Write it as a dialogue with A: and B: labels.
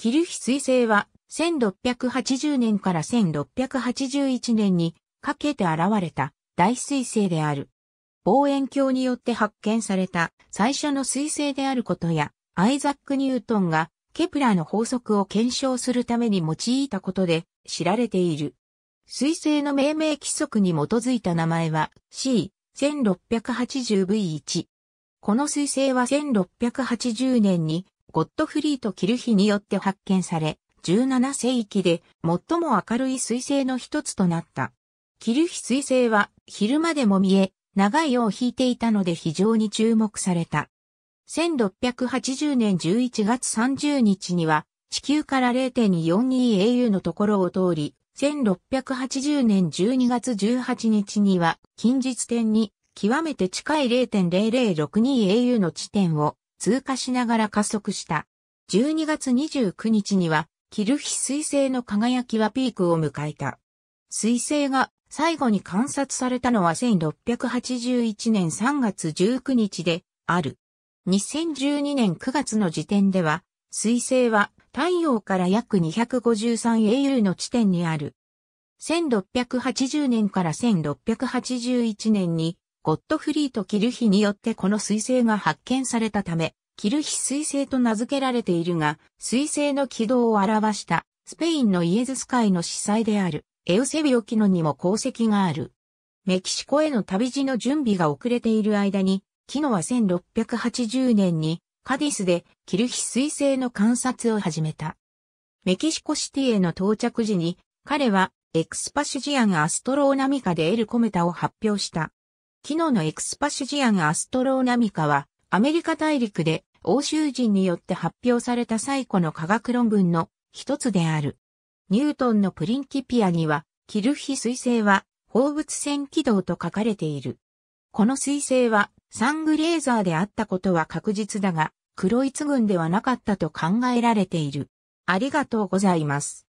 A: キルヒ彗星は1680年から1681年にかけて現れた大彗星である。望遠鏡によって発見された最初の彗星であることや、アイザック・ニュートンがケプラーの法則を検証するために用いたことで知られている。彗星の命名規則に基づいた名前は C1680V1。この彗星は1680年にゴッドフリート・キルヒによって発見され、17世紀で最も明るい彗星の一つとなった。キルヒ彗星は昼間でも見え、長い尾を引いていたので非常に注目された。1680年11月30日には地球から0.42 au のところを通り、1680年12月18日には近日点に極めて近い0.0062 au の地点を通過しながら加速した。12月29日には、キルヒ彗星の輝きはピークを迎えた。彗星が最後に観察されたのは1681年3月19日である。2012年9月の時点では、彗星は太陽から約 253AU の地点にある。1680年から1681年にゴッドフリート・キルヒによってこの彗星が発見されたため、キルヒ彗星と名付けられているが、彗星の軌道を表したスペインのイエズス会の司祭であるエウセビオキノにも功績がある。メキシコへの旅路の準備が遅れている間に、キノは1680年にカディスでキルヒ彗星の観察を始めた。メキシコシティへの到着時に、彼はエクスパシュジアン・アストローナミカでエルコメタを発表した。昨日のエクスパシュジアン・アストローナミカは、アメリカ大陸で欧州人によって発表された最古の科学論文の一つである。ニュートンのプリンキピアには、キルヒ彗星は、放物線軌道と書かれている。この彗星は、サングレーザーであったことは確実だが、黒いイ群ではなかったと考えられている。ありがとうございます。